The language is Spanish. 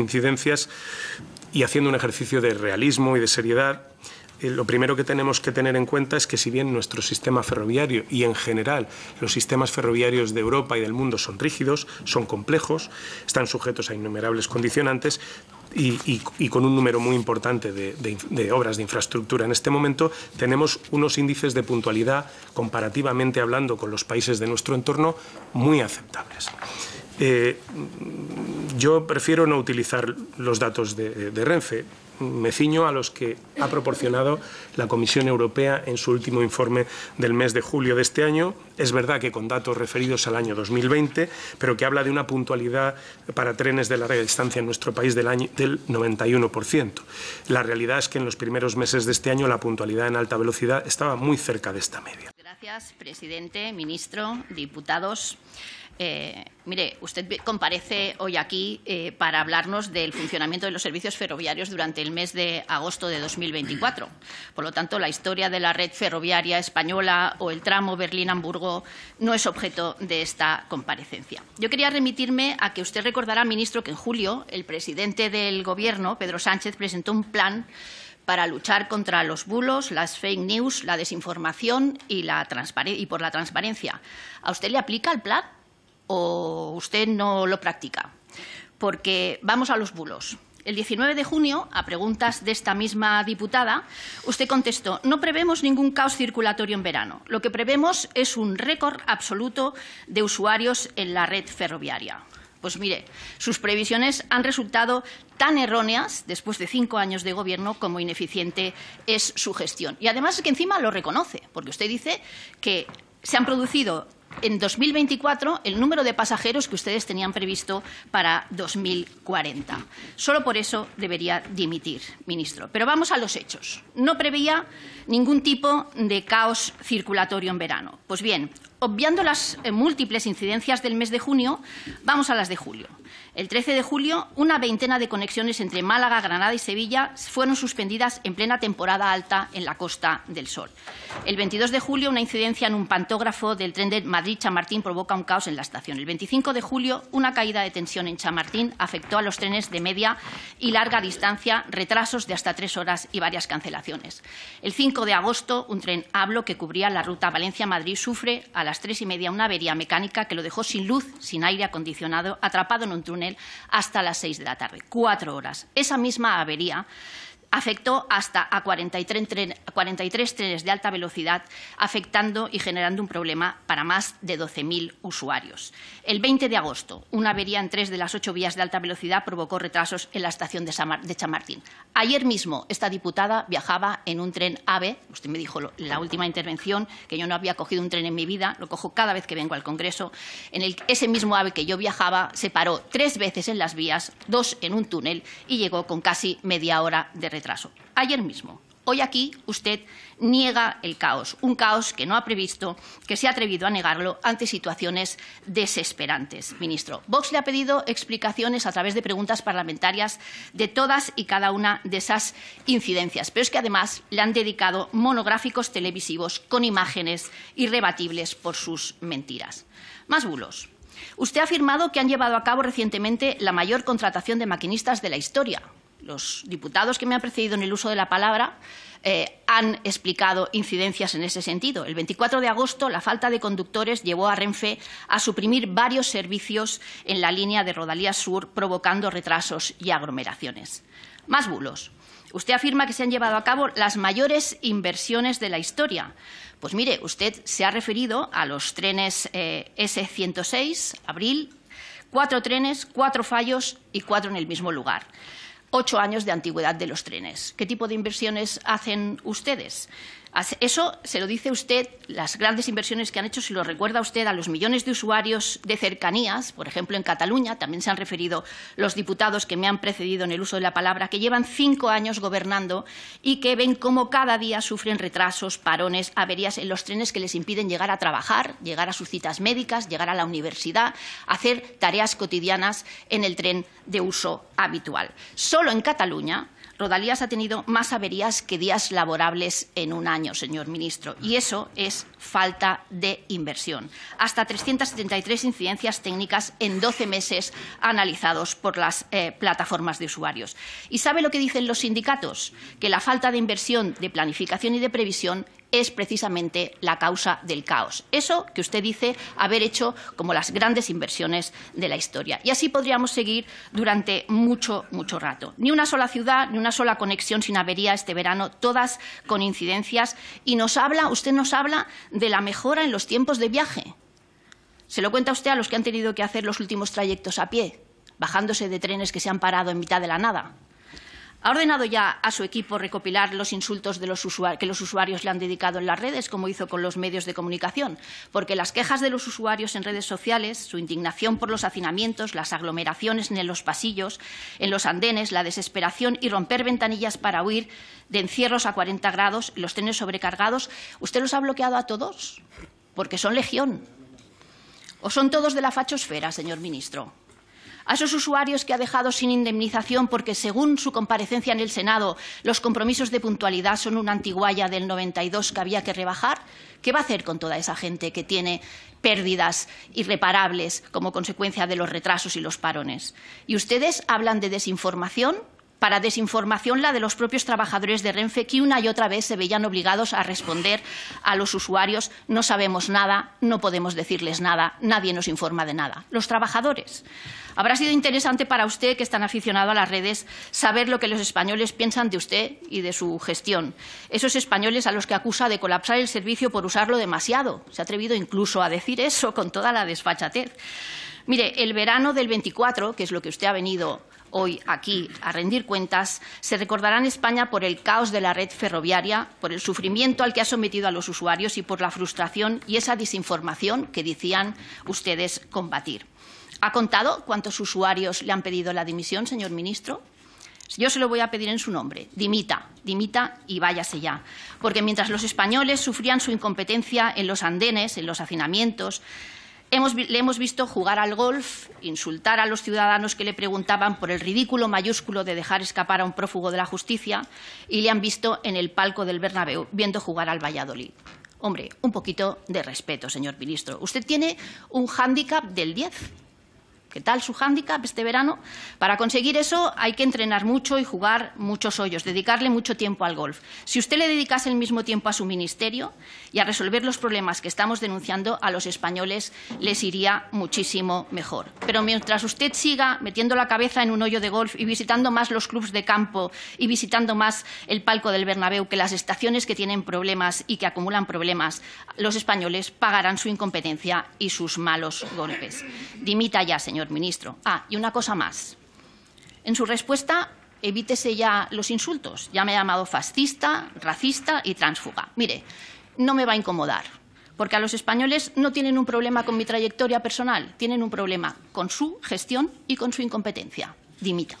incidencias y haciendo un ejercicio de realismo y de seriedad, eh, lo primero que tenemos que tener en cuenta es que si bien nuestro sistema ferroviario y en general los sistemas ferroviarios de Europa y del mundo son rígidos, son complejos, están sujetos a innumerables condicionantes, y, con un número muy importante de, obras de infraestructura en este momento, tenemos unos índices de puntualidad, comparativamente hablando con los países de nuestro entorno, muy aceptables. Eh, yo prefiero no utilizar los datos de, Renfe me ciño a los que ha proporcionado la Comisión Europea en su último informe del mes de julio de este año. Es verdad que con datos referidos al año 2020, pero que habla de una puntualidad para trenes de larga distancia en nuestro país del, del 91%. La realidad es que en los primeros meses de este año la puntualidad en alta velocidad estaba muy cerca de esta media. Gracias, presidente, ministro, diputados. Eh, mire, usted comparece hoy aquí eh, para hablarnos del funcionamiento de los servicios ferroviarios durante el mes de agosto de 2024. Por lo tanto, la historia de la red ferroviaria española o el tramo Berlín-Hamburgo no es objeto de esta comparecencia. Yo quería remitirme a que usted recordará, ministro, que en julio el presidente del Gobierno, Pedro Sánchez, presentó un plan para luchar contra los bulos, las fake news, la desinformación y, la y por la transparencia. ¿A usted le aplica el plan? o usted no lo practica. Porque vamos a los bulos. El 19 de junio, a preguntas de esta misma diputada, usted contestó, no prevemos ningún caos circulatorio en verano. Lo que prevemos es un récord absoluto de usuarios en la red ferroviaria. Pues mire, sus previsiones han resultado tan erróneas después de cinco años de gobierno como ineficiente es su gestión. Y además es que encima lo reconoce, porque usted dice que se han producido en 2024 el número de pasajeros que ustedes tenían previsto para 2040. Solo por eso debería dimitir, ministro. Pero vamos a los hechos. No preveía ningún tipo de caos circulatorio en verano. Pues bien, Obviando las eh, múltiples incidencias del mes de junio, vamos a las de julio. El 13 de julio, una veintena de conexiones entre Málaga, Granada y Sevilla fueron suspendidas en plena temporada alta en la Costa del Sol. El 22 de julio, una incidencia en un pantógrafo del tren de Madrid-Chamartín provoca un caos en la estación. El 25 de julio, una caída de tensión en Chamartín afectó a los trenes de media y larga distancia, retrasos de hasta tres horas y varias cancelaciones. El 5 de agosto, un tren hablo que cubría la ruta Valencia-Madrid sufre a la las tres y media una avería mecánica que lo dejó sin luz, sin aire acondicionado, atrapado en un túnel hasta las seis de la tarde. Cuatro horas. Esa misma avería afectó hasta a 43, trenes de alta velocidad, afectando y generando un problema para más de 12.000 usuarios. El 20 de agosto, una avería en tres de las ocho vías de alta velocidad provocó retrasos en la estación de, Chamartín. Ayer mismo, esta diputada viajaba en un tren AVE, usted me dijo en la última intervención que yo no había cogido un tren en mi vida, lo cojo cada vez que vengo al Congreso, en el ese mismo AVE que yo viajaba se paró tres veces en las vías, dos en un túnel y llegó con casi media hora de retraso Ayer mismo. Hoy aquí usted niega el caos, un caos que no ha previsto, que se ha atrevido a negarlo ante situaciones desesperantes. Ministro, Vox le ha pedido explicaciones a través de preguntas parlamentarias de todas y cada una de esas incidencias, pero es que además le han dedicado monográficos televisivos con imágenes irrebatibles por sus mentiras. Más bulos. Usted ha afirmado que han llevado a cabo recientemente la mayor contratación de maquinistas de la historia, los diputados que me han precedido en el uso de la palabra eh, han explicado incidencias en ese sentido. El 24 de agosto, la falta de conductores llevó a Renfe a suprimir varios servicios en la línea de Rodalía Sur, provocando retrasos y aglomeraciones. Más bulos. Usted afirma que se han llevado a cabo las mayores inversiones de la historia. Pues mire, usted se ha referido a los trenes eh, S106, abril, cuatro trenes, cuatro fallos y cuatro en el mismo lugar ocho años de antigüedad de los trenes. ¿Qué tipo de inversiones hacen ustedes? Eso se lo dice usted, las grandes inversiones que han hecho, si lo recuerda usted a los millones de usuarios de cercanías, por ejemplo en Cataluña, también se han referido los diputados que me han precedido en el uso de la palabra, que llevan cinco años gobernando y que ven cómo cada día sufren retrasos, parones, averías en los trenes que les impiden llegar a trabajar, llegar a sus citas médicas, llegar a la universidad, hacer tareas cotidianas en el tren de uso habitual. Solo en Cataluña Rodalías ha tenido más averías que días laborables en un año, señor ministro, y eso es falta de inversión. Hasta 373 incidencias técnicas en 12 meses analizados por las eh, plataformas de usuarios. ¿Y sabe lo que dicen los sindicatos? Que la falta de inversión, de planificación y de previsión es precisamente la causa del caos. Eso que usted dice haber hecho como las grandes inversiones de la historia. Y así podríamos seguir durante mucho, mucho rato. Ni una sola ciudad, ni una sola conexión sin avería este verano, todas con incidencias. Y nos habla, usted nos habla de la mejora en los tiempos de viaje. Se lo cuenta usted a los que han tenido que hacer los últimos trayectos a pie, bajándose de trenes que se han parado en mitad de la nada. Ha ordenado ya a su equipo recopilar los insultos que los usuarios le han dedicado en las redes, como hizo con los medios de comunicación, porque las quejas de los usuarios en redes sociales, su indignación por los hacinamientos, las aglomeraciones en los pasillos, en los andenes, la desesperación y romper ventanillas para huir de encierros a 40 grados, los trenes sobrecargados, ¿usted los ha bloqueado a todos? Porque son legión. ¿O son todos de la fachosfera, señor ministro? a esos usuarios que ha dejado sin indemnización porque, según su comparecencia en el Senado, los compromisos de puntualidad son una antiguaya del 92 que había que rebajar. ¿Qué va a hacer con toda esa gente que tiene pérdidas irreparables como consecuencia de los retrasos y los parones? Y ustedes hablan de desinformación para desinformación la de los propios trabajadores de Renfe, que una y otra vez se veían obligados a responder a los usuarios no sabemos nada, no podemos decirles nada, nadie nos informa de nada. Los trabajadores. Habrá sido interesante para usted, que es tan aficionado a las redes, saber lo que los españoles piensan de usted y de su gestión. Esos españoles a los que acusa de colapsar el servicio por usarlo demasiado. Se ha atrevido incluso a decir eso con toda la desfachatez. Mire, el verano del 24, que es lo que usted ha venido hoy aquí a rendir cuentas, se recordará en España por el caos de la red ferroviaria, por el sufrimiento al que ha sometido a los usuarios y por la frustración y esa desinformación que decían ustedes combatir. ¿Ha contado cuántos usuarios le han pedido la dimisión, señor ministro? Yo se lo voy a pedir en su nombre. Dimita, dimita y váyase ya. Porque mientras los españoles sufrían su incompetencia en los andenes, en los hacinamientos, le hemos visto jugar al golf, insultar a los ciudadanos que le preguntaban por el ridículo mayúsculo de dejar escapar a un prófugo de la justicia y le han visto en el palco del Bernabéu viendo jugar al Valladolid. Hombre, un poquito de respeto, señor ministro. Usted tiene un hándicap del 10 qué tal su hándicap este verano. Para conseguir eso hay que entrenar mucho y jugar muchos hoyos, dedicarle mucho tiempo al golf. Si usted le dedicase el mismo tiempo a su ministerio y a resolver los problemas que estamos denunciando, a los españoles les iría muchísimo mejor. Pero mientras usted siga metiendo la cabeza en un hoyo de golf y visitando más los clubes de campo y visitando más el palco del Bernabéu que las estaciones que tienen problemas y que acumulan problemas, los españoles pagarán su incompetencia y sus malos golpes. Dimita ya, señor ministro. Ah, y una cosa más. En su respuesta, evítese ya los insultos. Ya me ha llamado fascista, racista y transfuga. Mire, no me va a incomodar, porque a los españoles no tienen un problema con mi trayectoria personal, tienen un problema con su gestión y con su incompetencia. Dimita.